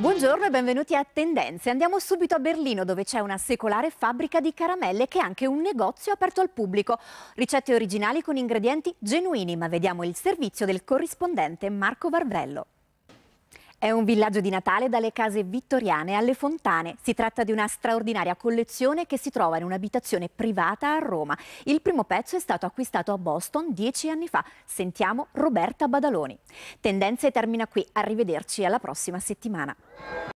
Buongiorno e benvenuti a Tendenze. Andiamo subito a Berlino dove c'è una secolare fabbrica di caramelle che è anche un negozio aperto al pubblico. Ricette originali con ingredienti genuini, ma vediamo il servizio del corrispondente Marco Varvrello. È un villaggio di Natale dalle case vittoriane alle fontane. Si tratta di una straordinaria collezione che si trova in un'abitazione privata a Roma. Il primo pezzo è stato acquistato a Boston dieci anni fa. Sentiamo Roberta Badaloni. Tendenze termina qui. Arrivederci alla prossima settimana.